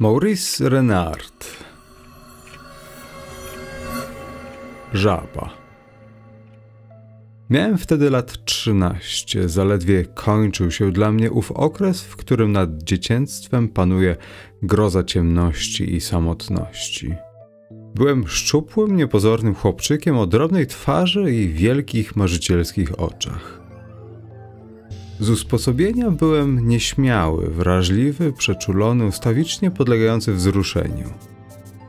Maurice Renard Żaba Miałem wtedy lat 13. Zaledwie kończył się dla mnie ów okres, w którym nad dziecięctwem panuje groza ciemności i samotności. Byłem szczupłym, niepozornym chłopczykiem o drobnej twarzy i wielkich marzycielskich oczach. Z usposobienia byłem nieśmiały, wrażliwy, przeczulony, ustawicznie podlegający wzruszeniu.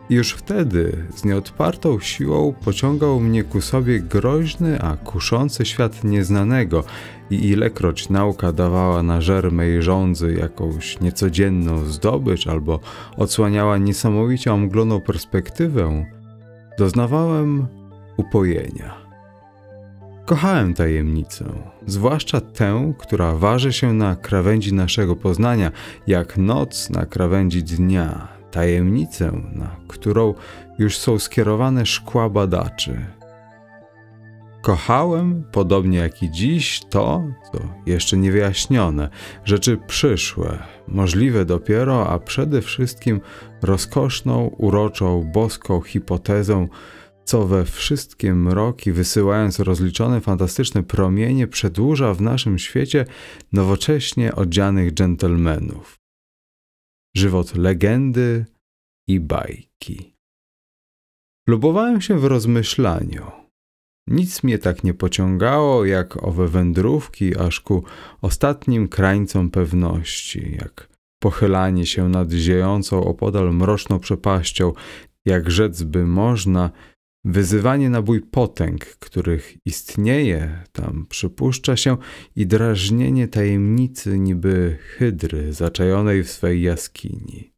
Już wtedy z nieodpartą siłą pociągał mnie ku sobie groźny, a kuszący świat nieznanego i ilekroć nauka dawała na żer mej żądzy jakąś niecodzienną zdobycz albo odsłaniała niesamowicie omgloną perspektywę, doznawałem upojenia. Kochałem tajemnicę, zwłaszcza tę, która waży się na krawędzi naszego poznania, jak noc na krawędzi dnia. Tajemnicę, na którą już są skierowane szkła badaczy. Kochałem, podobnie jak i dziś, to, co jeszcze niewyjaśnione, rzeczy przyszłe, możliwe dopiero, a przede wszystkim rozkoszną, uroczą, boską hipotezą, co we wszystkie mroki, wysyłając rozliczone fantastyczne promienie, przedłuża w naszym świecie nowocześnie odzianych dżentelmenów. Żywot legendy i bajki. Lubowałem się w rozmyślaniu. Nic mnie tak nie pociągało, jak owe wędrówki aż ku ostatnim krańcom pewności, jak pochylanie się nad ziejącą opodal mroczną przepaścią, jak rzec by można, Wyzywanie na bój potęg, których istnieje, tam przypuszcza się, i drażnienie tajemnicy niby hydry zaczajonej w swej jaskini.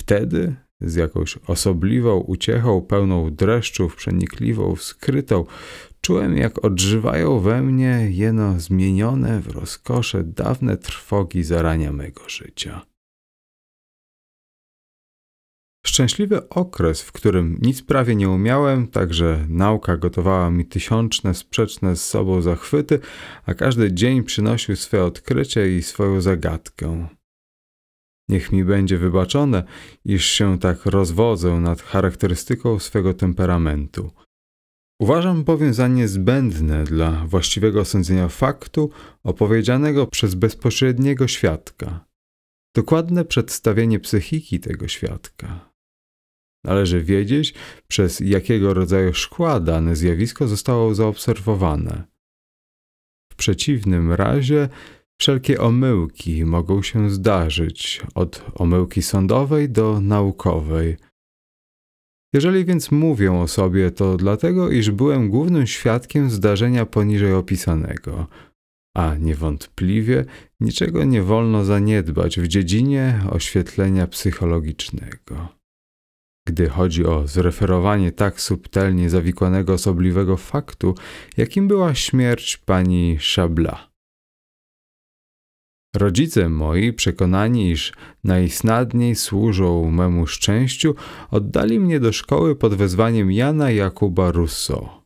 Wtedy, z jakąś osobliwą uciechą, pełną dreszczów, przenikliwą, skrytą, czułem, jak odżywają we mnie jeno zmienione w rozkosze dawne trwogi zarania mego życia. Szczęśliwy okres, w którym nic prawie nie umiałem, także nauka gotowała mi tysiączne sprzeczne z sobą zachwyty, a każdy dzień przynosił swoje odkrycie i swoją zagadkę. Niech mi będzie wybaczone, iż się tak rozwodzę nad charakterystyką swego temperamentu. Uważam bowiem za niezbędne dla właściwego sądzenia faktu opowiedzianego przez bezpośredniego świadka dokładne przedstawienie psychiki tego świadka. Należy wiedzieć, przez jakiego rodzaju szkła dane zjawisko zostało zaobserwowane. W przeciwnym razie wszelkie omyłki mogą się zdarzyć, od omyłki sądowej do naukowej. Jeżeli więc mówię o sobie, to dlatego, iż byłem głównym świadkiem zdarzenia poniżej opisanego. A niewątpliwie niczego nie wolno zaniedbać w dziedzinie oświetlenia psychologicznego gdy chodzi o zreferowanie tak subtelnie zawikłanego osobliwego faktu, jakim była śmierć pani Szabla. Rodzice moi, przekonani, iż najsnadniej służą memu szczęściu, oddali mnie do szkoły pod wezwaniem Jana Jakuba Russo.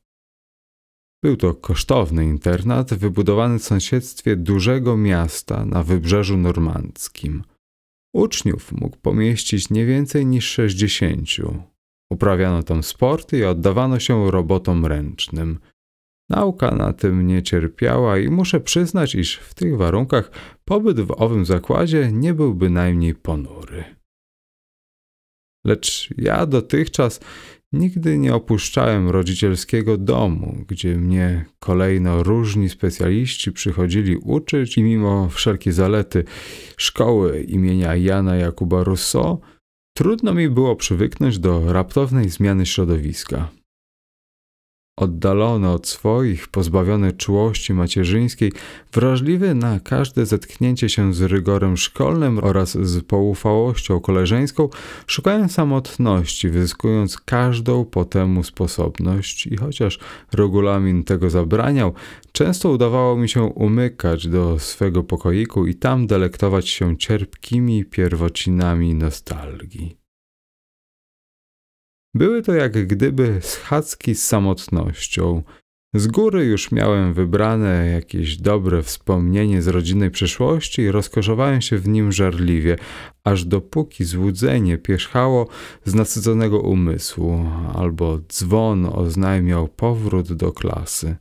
Był to kosztowny internat wybudowany w sąsiedztwie dużego miasta na wybrzeżu normandzkim. Uczniów mógł pomieścić nie więcej niż 60. Uprawiano tam sporty i oddawano się robotom ręcznym. Nauka na tym nie cierpiała i muszę przyznać, iż w tych warunkach pobyt w owym zakładzie nie był bynajmniej ponury. Lecz ja dotychczas Nigdy nie opuszczałem rodzicielskiego domu, gdzie mnie kolejno różni specjaliści przychodzili uczyć i mimo wszelkie zalety szkoły imienia Jana Jakuba Rousseau, trudno mi było przywyknąć do raptownej zmiany środowiska. Oddalony od swoich, pozbawiony czułości macierzyńskiej, wrażliwy na każde zetknięcie się z rygorem szkolnym oraz z poufałością koleżeńską, szukałem samotności, wyzyskując każdą po temu sposobność i chociaż regulamin tego zabraniał, często udawało mi się umykać do swego pokoiku i tam delektować się cierpkimi pierwocinami nostalgii. Były to jak gdyby schadzki z samotnością. Z góry już miałem wybrane jakieś dobre wspomnienie z rodzinnej przeszłości i rozkoszowałem się w nim żarliwie, aż dopóki złudzenie pierzchało z nasyconego umysłu, albo dzwon oznajmiał powrót do klasy.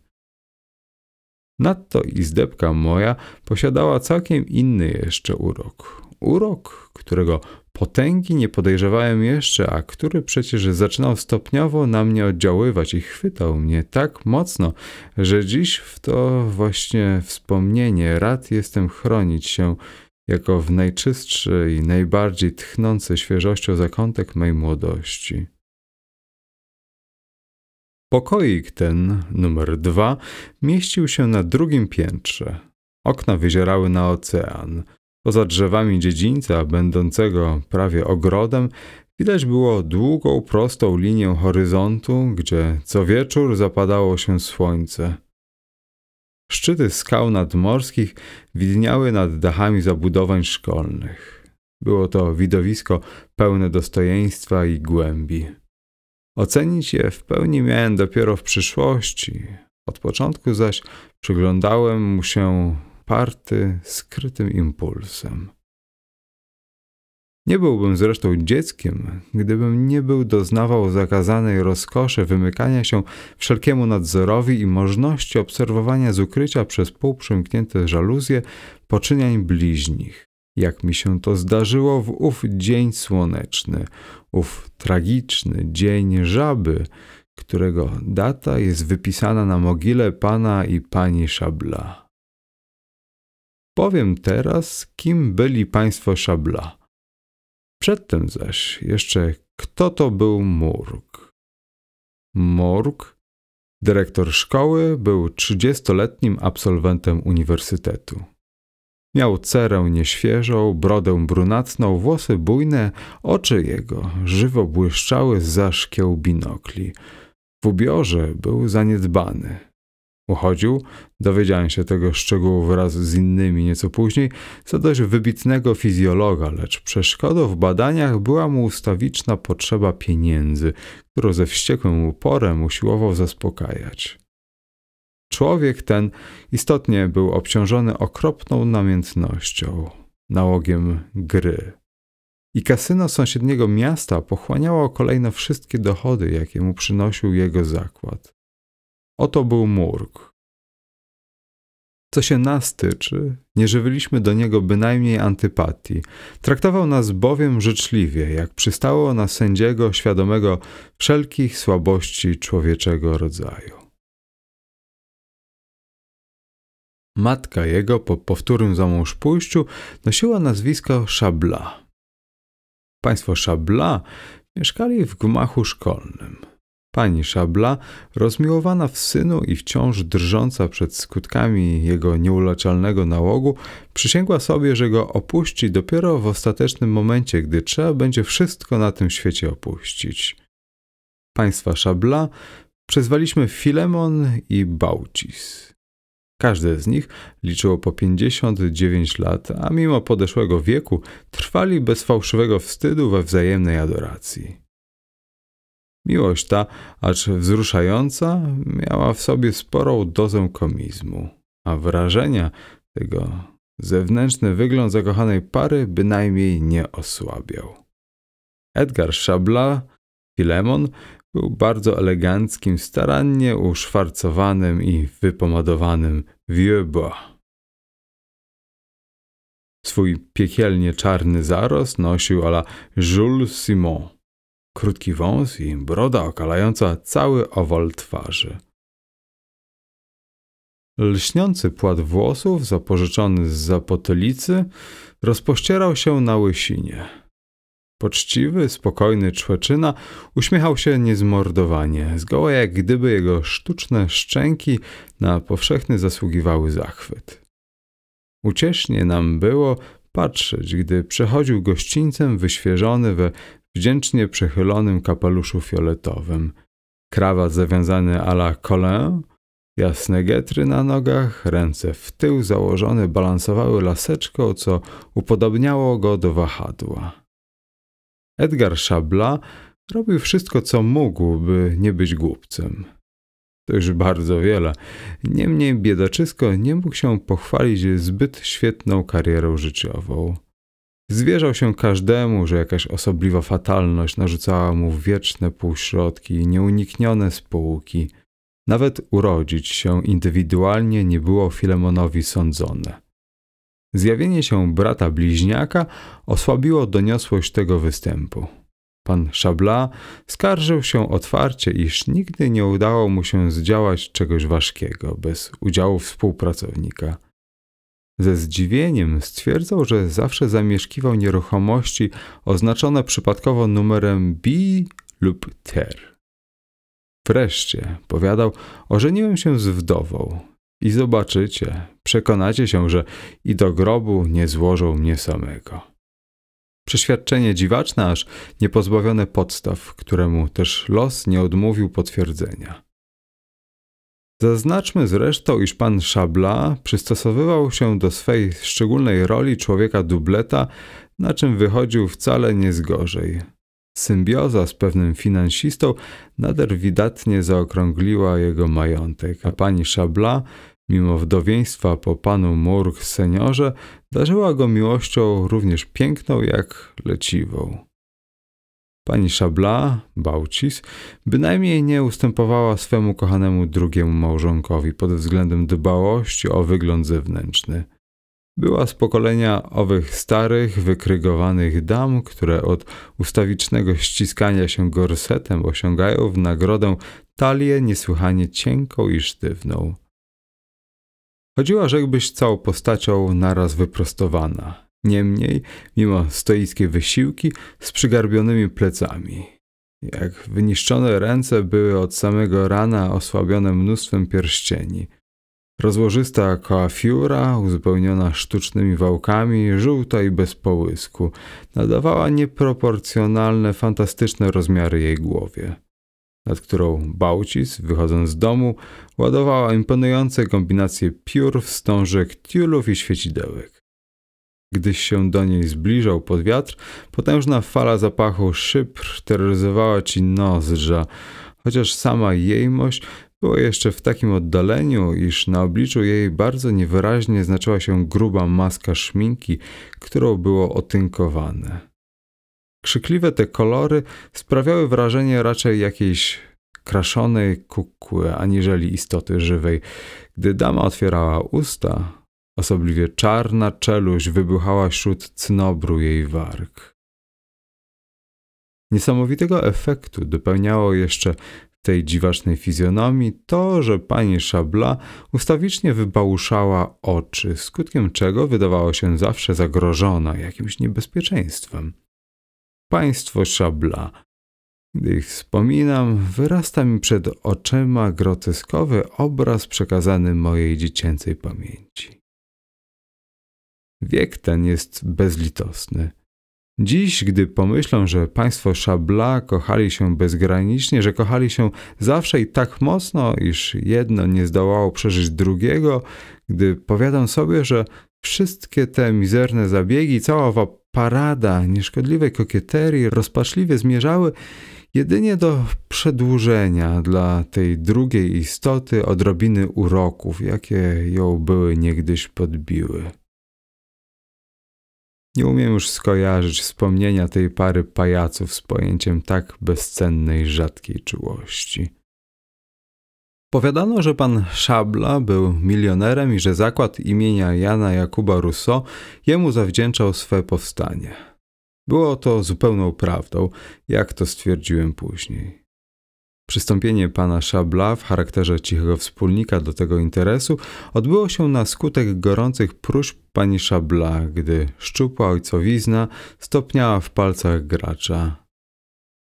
Nadto izdebka moja posiadała całkiem inny jeszcze urok. Urok, którego Potęgi nie podejrzewałem jeszcze, a który przecież zaczynał stopniowo na mnie oddziaływać i chwytał mnie tak mocno, że dziś w to właśnie wspomnienie rad jestem chronić się jako w najczystszy i najbardziej tchnący świeżością zakątek mej młodości. Pokoik ten, numer dwa, mieścił się na drugim piętrze. Okna wyzierały na ocean. Poza drzewami dziedzińca, będącego prawie ogrodem, widać było długą, prostą linię horyzontu, gdzie co wieczór zapadało się słońce. Szczyty skał nadmorskich widniały nad dachami zabudowań szkolnych. Było to widowisko pełne dostojeństwa i głębi. Ocenić je w pełni miałem dopiero w przyszłości. Od początku zaś przyglądałem mu się skrytym impulsem. Nie byłbym zresztą dzieckiem, gdybym nie był doznawał zakazanej rozkoszy wymykania się wszelkiemu nadzorowi i możliwości obserwowania z ukrycia przez półprzymknięte żaluzje poczyniań bliźnich, jak mi się to zdarzyło w ów dzień słoneczny, ów tragiczny dzień żaby, którego data jest wypisana na mogile pana i pani Szabla. Powiem teraz, kim byli państwo Szabla. Przedtem zaś jeszcze kto to był Murg. Murg, dyrektor szkoły, był trzydziestoletnim absolwentem uniwersytetu. Miał cerę nieświeżą, brodę brunatną, włosy bujne, oczy jego żywo błyszczały za szkieł binokli. W ubiorze był zaniedbany – uchodził. Dowiedziałem się tego szczegółu wraz z innymi nieco później, co dość wybitnego fizjologa, lecz przeszkodą w badaniach była mu ustawiczna potrzeba pieniędzy, którą ze wściekłym uporem usiłował zaspokajać. Człowiek ten istotnie był obciążony okropną namiętnością, nałogiem gry. I kasyno sąsiedniego miasta pochłaniało kolejno wszystkie dochody, jakie mu przynosił jego zakład. Oto był murk. Co się nas tyczy, nie żywiliśmy do niego bynajmniej antypatii. Traktował nas bowiem życzliwie, jak przystało na sędziego świadomego wszelkich słabości człowieczego rodzaju. Matka jego po powtórnym zamążpójściu pójściu nosiła nazwisko Szabla. Państwo Szabla mieszkali w gmachu szkolnym. Pani Szabla, rozmiłowana w synu i wciąż drżąca przed skutkami jego nieuleczalnego nałogu, przysięgła sobie, że go opuści dopiero w ostatecznym momencie, gdy trzeba będzie wszystko na tym świecie opuścić. Państwa Szabla przezwaliśmy Filemon i Baucis. Każde z nich liczyło po 59 lat, a mimo podeszłego wieku trwali bez fałszywego wstydu we wzajemnej adoracji. Miłość ta, acz wzruszająca, miała w sobie sporą dozę komizmu, a wrażenia tego zewnętrzny wygląd zakochanej pary bynajmniej nie osłabiał. Edgar Szabla, Filemon, był bardzo eleganckim, starannie uszwarcowanym i wypomadowanym wieuba. Swój piekielnie czarny zaros nosił ala Jules Simon krótki wąs i broda okalająca cały owal twarzy. Lśniący płat włosów, zapożyczony z zapotelicy, rozpościerał się na łysinie. Poczciwy, spokojny człeczyna uśmiechał się niezmordowanie, zgoła jak gdyby jego sztuczne szczęki na powszechny zasługiwały zachwyt. Uciesznie nam było patrzeć, gdy przechodził gościńcem wyświeżony we wdzięcznie przechylonym kapeluszu fioletowym, krawat zawiązany à la Colin, jasne getry na nogach, ręce w tył założone balansowały laseczką, co upodobniało go do wahadła. Edgar Szabla robił wszystko, co mógł, by nie być głupcem. To już bardzo wiele. Niemniej biedaczysko nie mógł się pochwalić zbyt świetną karierą życiową. Zwierzał się każdemu, że jakaś osobliwa fatalność narzucała mu wieczne półśrodki i nieuniknione spółki. Nawet urodzić się indywidualnie nie było Filemonowi sądzone. Zjawienie się brata bliźniaka osłabiło doniosłość tego występu. Pan Szabla skarżył się otwarcie, iż nigdy nie udało mu się zdziałać czegoś ważkiego bez udziału współpracownika – ze zdziwieniem stwierdzał, że zawsze zamieszkiwał nieruchomości oznaczone przypadkowo numerem B lub TER. Wreszcie, powiadał, ożeniłem się z wdową. I zobaczycie, przekonacie się, że i do grobu nie złożył mnie samego. Przeświadczenie dziwaczne, aż niepozbawione podstaw, któremu też los nie odmówił potwierdzenia. Zaznaczmy zresztą, iż pan Szabla przystosowywał się do swej szczególnej roli człowieka dubleta, na czym wychodził wcale nie z gorzej. Symbioza z pewnym finansistą nader widatnie zaokrągliła jego majątek, a pani Szabla, mimo wdowieństwa po panu Murg seniorze, darzyła go miłością również piękną jak leciwą. Pani Szabla, Bałcis, bynajmniej nie ustępowała swemu kochanemu drugiemu małżonkowi pod względem dbałości o wygląd zewnętrzny. Była z pokolenia owych starych, wykrygowanych dam, które od ustawicznego ściskania się gorsetem osiągają w nagrodę talię niesłychanie cienką i sztywną. Chodziła, żebyś całą postacią naraz wyprostowana Niemniej, mimo stoickie wysiłki, z przygarbionymi plecami. Jak wyniszczone ręce były od samego rana osłabione mnóstwem pierścieni. Rozłożysta koafiura, uzupełniona sztucznymi wałkami, żółta i bez połysku, nadawała nieproporcjonalne, fantastyczne rozmiary jej głowie, nad którą Bałcis, wychodząc z domu, ładowała imponujące kombinacje piór, wstążek, tiulów i świecidełek. Gdyś się do niej zbliżał pod wiatr, potężna fala zapachu szypr terroryzowała ci nozdrza, chociaż sama jejmość była jeszcze w takim oddaleniu, iż na obliczu jej bardzo niewyraźnie znaczyła się gruba maska szminki, którą było otynkowane. Krzykliwe te kolory sprawiały wrażenie raczej jakiejś kraszonej kukły, aniżeli istoty żywej. Gdy dama otwierała usta, Osobliwie czarna czeluść wybuchała wśród cnobru jej warg. Niesamowitego efektu dopełniało jeszcze tej dziwacznej fizjonomii to, że pani Szabla ustawicznie wybałuszała oczy, skutkiem czego wydawała się zawsze zagrożona jakimś niebezpieczeństwem. Państwo Szabla. Gdy ich wspominam, wyrasta mi przed oczyma groteskowy obraz przekazany mojej dziecięcej pamięci. Wiek ten jest bezlitosny. Dziś, gdy pomyślą, że państwo Szabla kochali się bezgranicznie, że kochali się zawsze i tak mocno, iż jedno nie zdołało przeżyć drugiego, gdy powiadam sobie, że wszystkie te mizerne zabiegi, cała owa parada nieszkodliwej kokieterii rozpaczliwie zmierzały jedynie do przedłużenia dla tej drugiej istoty odrobiny uroków, jakie ją były niegdyś podbiły. Nie umiem już skojarzyć wspomnienia tej pary pajaców z pojęciem tak bezcennej, rzadkiej czułości. Powiadano, że pan Szabla był milionerem i że zakład imienia Jana Jakuba Rousseau jemu zawdzięczał swe powstanie. Było to zupełną prawdą, jak to stwierdziłem później. Przystąpienie pana Szabla w charakterze cichego wspólnika do tego interesu odbyło się na skutek gorących próśb pani Szabla, gdy szczupła ojcowizna stopniała w palcach gracza.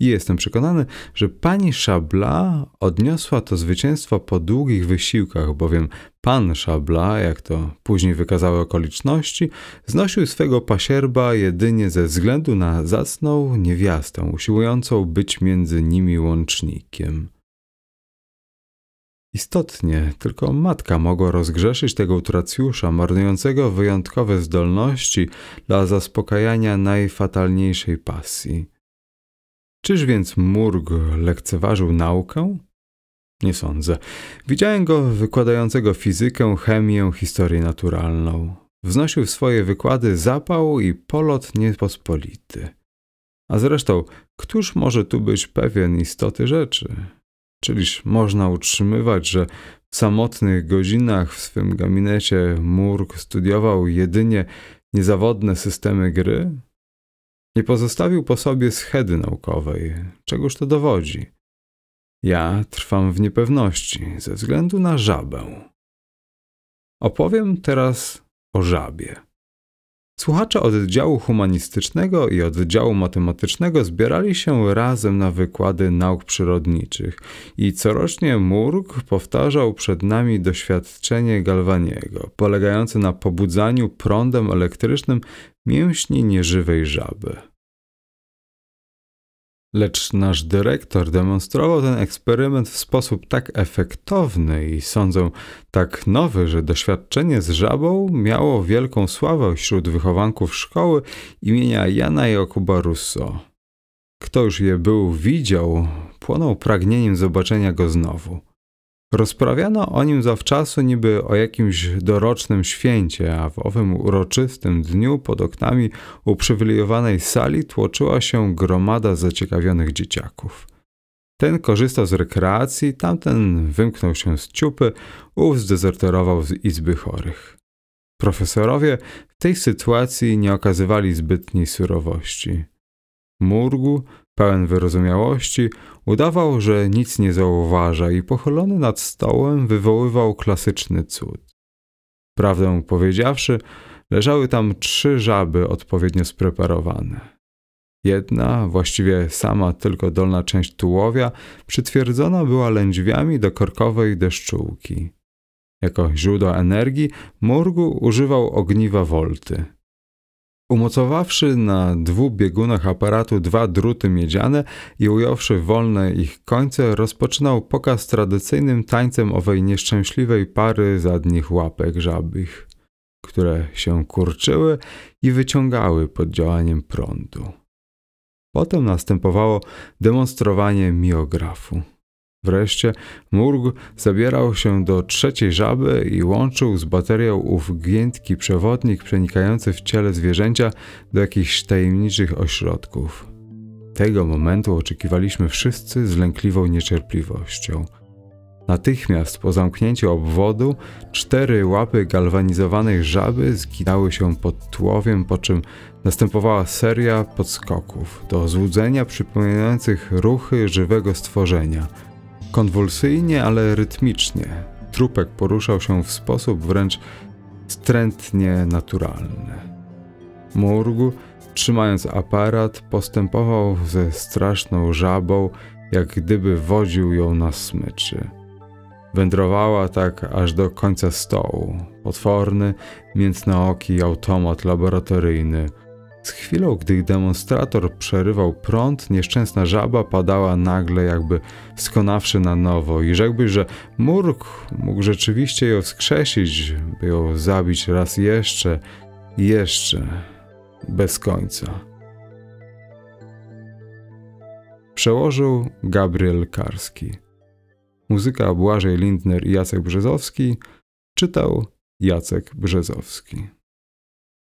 I jestem przekonany, że pani Szabla odniosła to zwycięstwo po długich wysiłkach, bowiem pan Szabla, jak to później wykazały okoliczności, znosił swego pasierba jedynie ze względu na zacną niewiastę, usiłującą być między nimi łącznikiem. Istotnie, tylko matka mogła rozgrzeszyć tego utracjusza, marnującego wyjątkowe zdolności dla zaspokajania najfatalniejszej pasji. Czyż więc Murg lekceważył naukę? Nie sądzę. Widziałem go wykładającego fizykę, chemię, historię naturalną. Wznosił w swoje wykłady zapał i polot niepospolity. A zresztą, któż może tu być pewien istoty rzeczy? Czyliż można utrzymywać, że w samotnych godzinach w swym gabinecie Murg studiował jedynie niezawodne systemy gry? Nie pozostawił po sobie schedy naukowej, czegoż to dowodzi. Ja trwam w niepewności ze względu na żabę. Opowiem teraz o żabie. Słuchacze oddziału humanistycznego i oddziału matematycznego zbierali się razem na wykłady nauk przyrodniczych i corocznie Murg powtarzał przed nami doświadczenie Galwaniego, polegające na pobudzaniu prądem elektrycznym mięśni nieżywej żaby. Lecz nasz dyrektor demonstrował ten eksperyment w sposób tak efektowny i sądzę tak nowy, że doświadczenie z żabą miało wielką sławę wśród wychowanków szkoły imienia Jana Jakuba Russo. Kto już je był widział, płonął pragnieniem zobaczenia go znowu. Rozprawiano o nim zawczasu niby o jakimś dorocznym święcie, a w owym uroczystym dniu pod oknami uprzywilejowanej sali tłoczyła się gromada zaciekawionych dzieciaków. Ten korzystał z rekreacji, tamten wymknął się z ciupy, ów zdezerterował z izby chorych. Profesorowie w tej sytuacji nie okazywali zbytniej surowości. Murgu pełen wyrozumiałości, udawał, że nic nie zauważa i pochylony nad stołem wywoływał klasyczny cud. Prawdę powiedziawszy, leżały tam trzy żaby odpowiednio spreparowane. Jedna, właściwie sama tylko dolna część tułowia, przytwierdzona była lędźwiami do korkowej deszczułki. Jako źródła energii Murgu używał ogniwa wolty. Umocowawszy na dwóch biegunach aparatu dwa druty miedziane i ująwszy wolne ich końce, rozpoczynał pokaz tradycyjnym tańcem owej nieszczęśliwej pary zadnich łapek żabich, które się kurczyły i wyciągały pod działaniem prądu. Potem następowało demonstrowanie miografu. Wreszcie Murg zabierał się do trzeciej żaby i łączył z baterią ów giętki przewodnik przenikający w ciele zwierzęcia do jakichś tajemniczych ośrodków. Tego momentu oczekiwaliśmy wszyscy z lękliwą niecierpliwością. Natychmiast po zamknięciu obwodu cztery łapy galwanizowanej żaby zginały się pod tułowiem, po czym następowała seria podskoków do złudzenia przypominających ruchy żywego stworzenia – Konwulsyjnie, ale rytmicznie. Trupek poruszał się w sposób wręcz strętnie naturalny. Murg, trzymając aparat, postępował ze straszną żabą, jak gdyby wodził ją na smyczy. Wędrowała tak aż do końca stołu. Potworny, miętnooki automat laboratoryjny – nad chwilą, gdy demonstrator przerywał prąd, nieszczęsna żaba padała nagle, jakby skonawszy na nowo, i rzekłby, że Murk mógł rzeczywiście ją wskrzesić, by ją zabić raz jeszcze, jeszcze, bez końca. Przełożył Gabriel Karski. Muzyka Błażej Lindner i Jacek Brzezowski. Czytał Jacek Brzezowski.